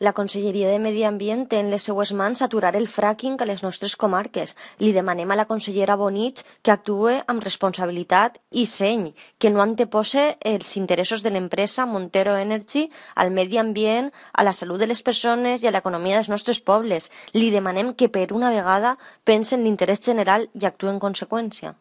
La Conselleria de Medi Ambient té en les seues mans aturar el fracking a les nostres comarques. Li demanem a la consellera Bonich que actue amb responsabilitat i seny, que no antepose els interessos de l'empresa Montero Energy al medi ambient, a la salut de les persones i a l'economia dels nostres pobles. Li demanem que per una vegada pense en l'interès general i actue en conseqüència.